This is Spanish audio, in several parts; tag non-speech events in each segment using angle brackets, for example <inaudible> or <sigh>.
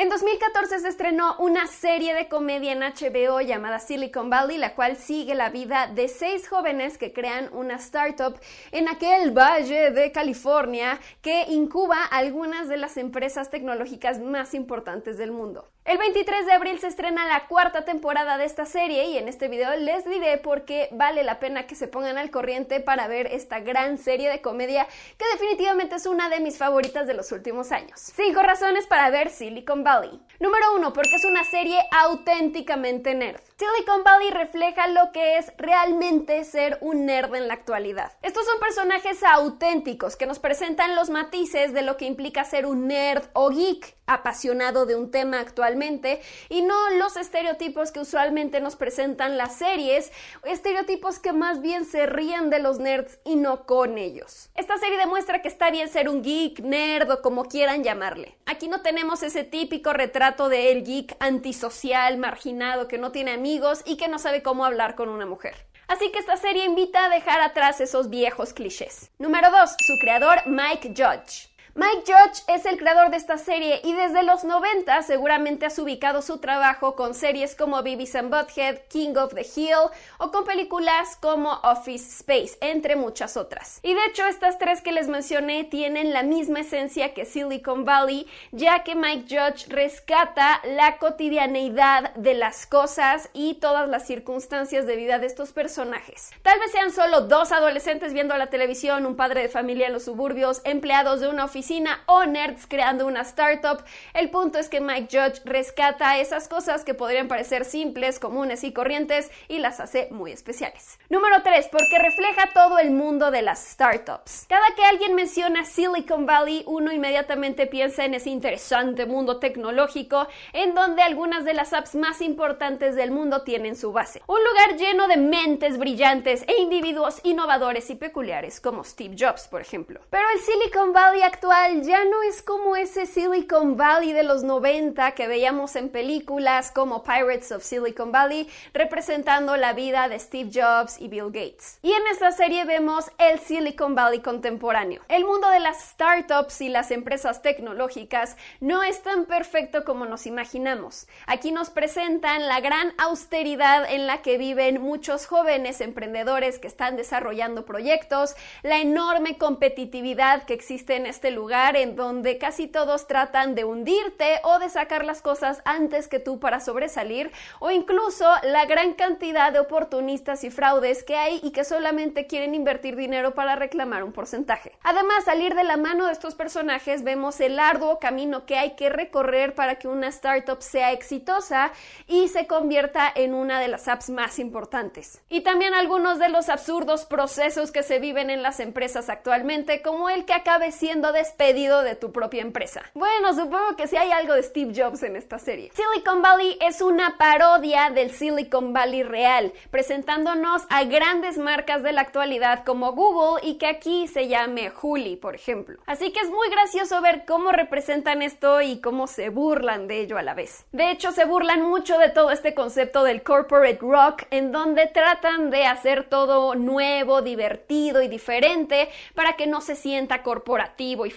En 2014 se estrenó una serie de comedia en HBO llamada Silicon Valley, la cual sigue la vida de seis jóvenes que crean una startup en aquel valle de California que incuba algunas de las empresas tecnológicas más importantes del mundo. El 23 de abril se estrena la cuarta temporada de esta serie y en este video les diré por qué vale la pena que se pongan al corriente para ver esta gran serie de comedia que definitivamente es una de mis favoritas de los últimos años. Cinco razones para ver Silicon Valley Número uno, porque es una serie auténticamente nerd. Silicon Valley refleja lo que es realmente ser un nerd en la actualidad. Estos son personajes auténticos que nos presentan los matices de lo que implica ser un nerd o geek apasionado de un tema actualmente y no los estereotipos que usualmente nos presentan las series, estereotipos que más bien se ríen de los nerds y no con ellos. Esta serie demuestra que está bien ser un geek, nerd o como quieran llamarle. Aquí no tenemos ese típico retrato de el geek antisocial, marginado, que no tiene amigos y que no sabe cómo hablar con una mujer. Así que esta serie invita a dejar atrás esos viejos clichés. Número 2. Su creador Mike Judge. Mike Judge es el creador de esta serie y desde los 90 seguramente has ubicado su trabajo con series como Beavis and Butthead, King of the Hill o con películas como Office Space, entre muchas otras. Y de hecho, estas tres que les mencioné tienen la misma esencia que Silicon Valley, ya que Mike Judge rescata la cotidianeidad de las cosas y todas las circunstancias de vida de estos personajes. Tal vez sean solo dos adolescentes viendo la televisión, un padre de familia en los suburbios, empleados de una oficina o nerds creando una startup. El punto es que Mike Judge rescata esas cosas que podrían parecer simples, comunes y corrientes y las hace muy especiales. Número 3, porque refleja todo el mundo de las startups. Cada que alguien menciona Silicon Valley, uno inmediatamente piensa en ese interesante mundo tecnológico en donde algunas de las apps más importantes del mundo tienen su base. Un lugar lleno de mentes brillantes e individuos innovadores y peculiares como Steve Jobs, por ejemplo. Pero el Silicon Valley actual ya no es como ese Silicon Valley de los 90 que veíamos en películas como Pirates of Silicon Valley representando la vida de Steve Jobs y Bill Gates. Y en esta serie vemos el Silicon Valley contemporáneo. El mundo de las startups y las empresas tecnológicas no es tan perfecto como nos imaginamos. Aquí nos presentan la gran austeridad en la que viven muchos jóvenes emprendedores que están desarrollando proyectos, la enorme competitividad que existe en este lugar lugar en donde casi todos tratan de hundirte o de sacar las cosas antes que tú para sobresalir, o incluso la gran cantidad de oportunistas y fraudes que hay y que solamente quieren invertir dinero para reclamar un porcentaje. Además, salir de la mano de estos personajes vemos el arduo camino que hay que recorrer para que una startup sea exitosa y se convierta en una de las apps más importantes. Y también algunos de los absurdos procesos que se viven en las empresas actualmente, como el que acabe siendo de pedido de tu propia empresa. Bueno, supongo que sí hay algo de Steve Jobs en esta serie. Silicon Valley es una parodia del Silicon Valley real, presentándonos a grandes marcas de la actualidad como Google y que aquí se llame Juli, por ejemplo. Así que es muy gracioso ver cómo representan esto y cómo se burlan de ello a la vez. De hecho, se burlan mucho de todo este concepto del corporate rock, en donde tratan de hacer todo nuevo, divertido y diferente para que no se sienta corporativo y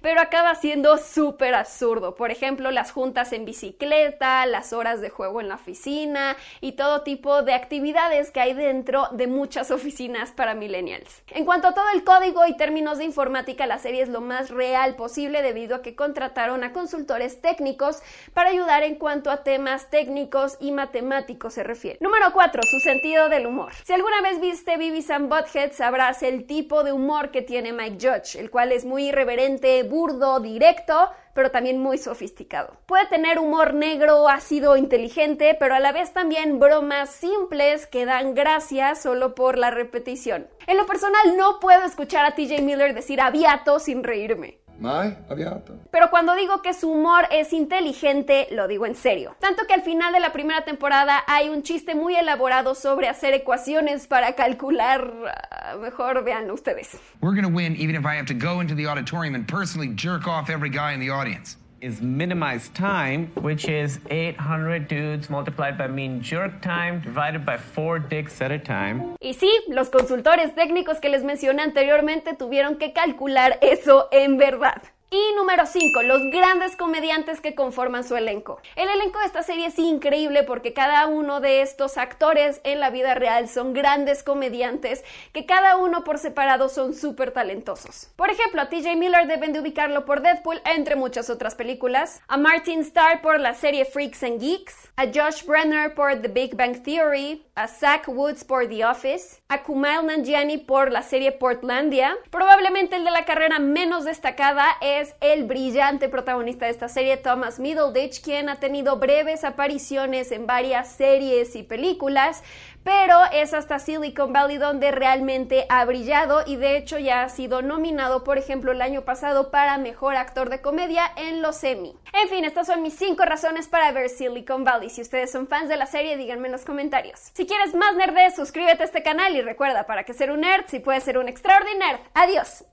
pero acaba siendo súper absurdo. Por ejemplo, las juntas en bicicleta, las horas de juego en la oficina y todo tipo de actividades que hay dentro de muchas <laughs> oficinas para millennials. En cuanto a todo el código y términos de informática, la serie es lo más real posible debido a que contrataron a consultores técnicos para ayudar en cuanto a temas técnicos y matemáticos se refiere. Número 4. Su sentido del humor. Si alguna vez viste Beavis and Butthead, sabrás el tipo de humor que tiene Mike Judge, el cual es muy irreverente reverente, burdo, directo, pero también muy sofisticado. Puede tener humor negro, ácido, inteligente, pero a la vez también bromas simples que dan gracia solo por la repetición. En lo personal no puedo escuchar a TJ Miller decir aviato sin reírme. Pero cuando digo que su humor es inteligente, lo digo en serio. Tanto que al final de la primera temporada hay un chiste muy elaborado sobre hacer ecuaciones para calcular. Ah, mejor veanlo ustedes is minimized time, which is 800 dudes multiplied by mean jerk time divided by 4 dicks at a time. Y sí, los consultores técnicos que les mencioné anteriormente tuvieron que calcular eso en verdad. Y número 5, los grandes comediantes que conforman su elenco. El elenco de esta serie es increíble porque cada uno de estos actores en la vida real son grandes comediantes que cada uno por separado son súper talentosos. Por ejemplo, a TJ Miller deben de ubicarlo por Deadpool, entre muchas otras películas, a Martin Starr por la serie Freaks and Geeks, a Josh Brenner por The Big Bang Theory, a Zach Woods por The Office, a Kumail Nanjiani por la serie Portlandia. Probablemente el de la carrera menos destacada es es el brillante protagonista de esta serie, Thomas Middleditch, quien ha tenido breves apariciones en varias series y películas, pero es hasta Silicon Valley donde realmente ha brillado y de hecho ya ha sido nominado, por ejemplo, el año pasado para Mejor Actor de Comedia en los Emmy. En fin, estas son mis 5 razones para ver Silicon Valley. Si ustedes son fans de la serie, díganme en los comentarios. Si quieres más nerds, suscríbete a este canal y recuerda, para que ser un nerd, si puedes ser un extraordinario. Adiós.